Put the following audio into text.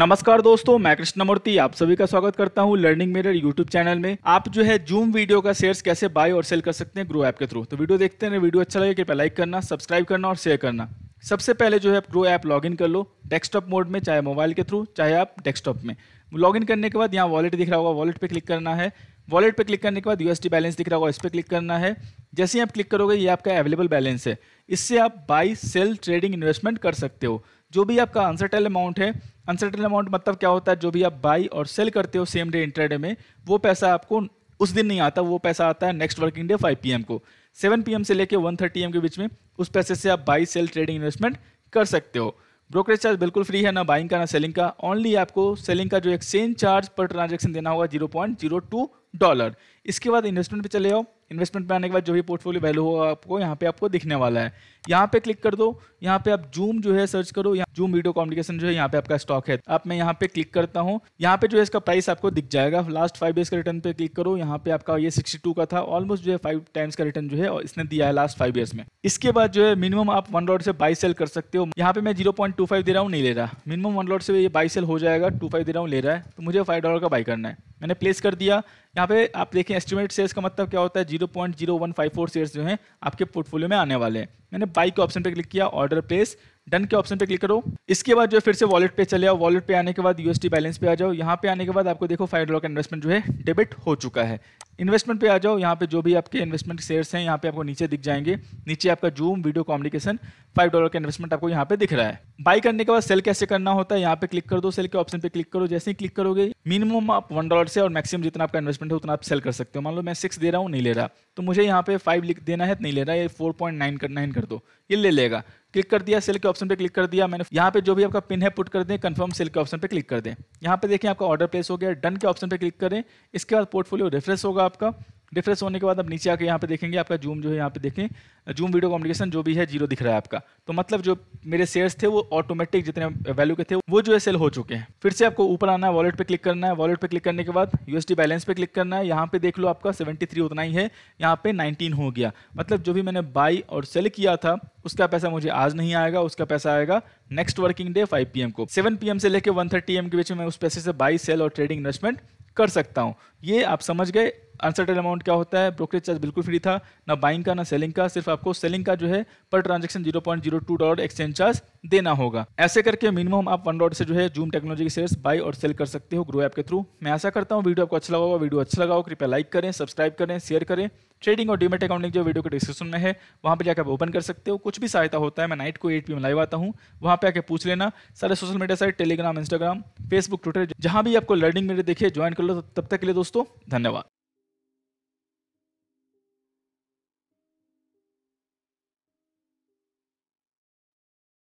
नमस्कार दोस्तों मैं कृष्णमूर्ति आप सभी का स्वागत करता हूं लर्निंग मेरर यूट्यूब चैनल में आप जो है जूम वीडियो का शेयर्स कैसे बाय और सेल कर सकते हैं ग्रो ऐप के थ्रू तो वीडियो देखते हैं वीडियो अच्छा लगे कृपया लाइक करना सब्सक्राइब करना और शेयर करना सबसे पहले जो है आप ग्रो ऐप लॉगिन कर लो डेस्कटॉप मोड में चाहे मोबाइल के थ्रू चाहे आप डेस्कटॉप में लॉगिन करने के बाद यहाँ वॉलेट दिख रहा होगा वॉलेट पर क्लिक करना है वॉलेट पे क्लिक करने के बाद यूएसडी बैलेंस दिख रहा होगा इस पर क्लिक करना है जैसे ही आप क्लिक करोगे ये आपका अवेलेबल बैलेंस है इससे आप बाई सेल ट्रेडिंग इन्वेस्टमेंट कर सकते हो जो भी आपका अनसर्टेल अमाउंट है अनसर्टेल अमाउंट मतलब क्या होता है जो भी आप बाई और सेल करते हो सेम डे इंटरडे में वो पैसा आपको उस दिन नहीं आता वो पैसा आता है next working day five P को सेवन पी से लेकर वन थर्टी के बीच में उस पैसे से आप बाई सेल ट्रेडिंग इन्वेस्टमेंट कर सकते हो ब्रोकरेज चार्ज बिल्कुल फ्री है ना बाइंग का ना सेलिंग का ओनली आपको सेलिंग का जो एक्सचेंज चार्ज पर ट्रांजेक्शन देना होगा zero point zero two dollar इसके बाद इन्वेस्टमेंट पे चले जाओ इन्वेस्टमेंट पे आने के बाद जो भी पोर्टफोलियो वैल्यू होगा आपको यहाँ पे आपको दिखने वाला है यहाँ पे क्लिक कर दो यहाँ पे आप जूम जो है सर्च करो यहाँ जूम वीडियो कॉम्युनिकेशन जो है यहाँ पे आपका स्टॉक है आप मैं यहाँ पे क्लिक करता हूँ यहाँ पे जो है इसका प्राइस आपको दिख जाएगा लास्ट फाइव ईयर्स का रिटर्न पे क्लिक करो यहाँ पे आपका ये सिक्सटी टू का था ऑलमोस्ट जो है फाइव टाइम्स का रिटर्न जो है और इसने दिया है लास्ट फाइव ईयर्स में इसके बाद जो है मिनिमम आप वन लॉट से बाई सेल कर सकते हो यहाँ पे मैं जीरो पॉइंट टू फाइव दे रहा हूँ नहीं ले रहा मिनिमम वन लॉट से ये बाई सेल हो जाएगा टू फाइव दे रहा हूँ ले रहा है तो मुझे फाइव डॉलर का बाई करना है मैंने प्लेस कर दिया यहाँ पे आप देखें एस्टिमेट शेयर्स का मतलब क्या होता है zero point zero one five four shares जो हैं आपके पोर्टफोलियो में आने वाले हैं मैंने बाई के ऑप्शन पे क्लिक किया ऑर्डर प्लेस डन के ऑप्शन पे क्लिक करो इसके बाद जो है फिर से वॉलेट पे चले आओ वॉलेट पे आने के बाद यूएसटी बैलेंस पे आ जाओ यहाँ पे आने के बाद आपको देखो फाइव डॉलर का इन्वेस्टमेंट जो है डेबिट हो चुका है इन्वेस्टमेंट पे आ जाओ यहाँ पे जो भी आपके इन्वेस्टमेंट शेयर्स हैं यहाँ पे आपको नीचे दिख जाएंगे नीचे आपका Zoom video communication five dollar का इन्वेस्टमेंट आपको यहाँ पे दिख रहा है बाई करने के बाद सेल कैसे करना होता है यहाँ पे क्लिक कर दो सेल के ऑप्शन पे क्लिक करो जैसे ही क्लिक करोगे मिनिमम आप वन डॉलर से और मैक्सिमम जितना आपका इन्वेस्टमेंट है उतना आप सेल कर सकते हो मान लो मैं सिक्स दे रहा हूँ नहीं ले रहा तो मुझे यहाँ पे फाइव लिख देना है नहीं ले रहा है फोर पॉइंट नाइन कर नाइन कर दो ये ले लेगा क्लिक कर दिया सेल के ऑप्शन पे क्लिक कर दिया मैंने यहाँ पे जो भी आपका पिन है पुट कर दें कंफर्म सेल के ऑप्शन पे क्लिक कर दें यहाँ पे देखें आपका ऑर्डर प्लेस हो गया डन के ऑप्शन पे क्लिक करें इसके बाद पोर्टफोलियो रिफ्रेश होगा आपका डिफरेंस होने के बाद आप नीचे आके यहाँ पे देखेंगे आपका जूम जो है यहाँ पे देखें जूम वीडियो कॉम्युनिकेशन जो भी है जीरो दिख रहा है आपका तो मतलब जो मेरे शेयर्स थे वो ऑटोमेटिक जितने वैल्यू के थे वो जो है सेल हो चुके हैं फिर से आपको ऊपर आना है वॉलेट पे क्लिक करना है वॉलेट पे क्लिक करने के बाद यूएसडी बैलेंस पे क्लिक करना है यहाँ पे देख लो आपका सेवेंटी उतना ही है यहाँ पे नाइनटीन हो गया मतलब जो भी मैंने बाई और सेल किया था उसका पैसा मुझे आज नहीं आएगा उसका पैसा आएगा next working day five P को सेवन पी से लेकर वन थर्टी के बीच में उस पैसे से बाई सेल और ट्रेडिंग इन्वेस्टमेंट कर सकता हूँ ये आप समझ गए अनसर्टेन अमाउंट क्या होता है ब्रोकरेज चार्ज बिल्कुल फ्री था ना बाइंग का ना सेलिंग का सिर्फ आपको सेलिंग का जो है पर transaction zero point zero two dollar exchange charge देना होगा ऐसे करके मिनिमम आप वन डॉट से जो है जूम टेक्नोलॉजी के शेयर्स बाय और सेल कर सकते हो ग्रो ऐप के थ्रू मैं ऐसा करता हूँ वीडियो आपको अच्छा लगा होगा वीडियो अच्छा लगा हो कृपया लाइक करें सब्सक्राइब करें शेयर करें ट्रेडिंग और डीमेट अकाउंटिंग जो वीडियो के डिस्क्रिप्शन में है वहाँ पर जाकर आप ओपन कर सकते हो कुछ भी सहायता होता है मैं नाइट को एट पी लाइव आता हूँ वहाँ पर आकर पूछ लेना सारे social media site Telegram Instagram Facebook Twitter जहाँ भी आपको लर्निंग मेरे देखिए ज्वाइन कर लो तब तक के लिए दोस्तों दोस्तों धन्यवाद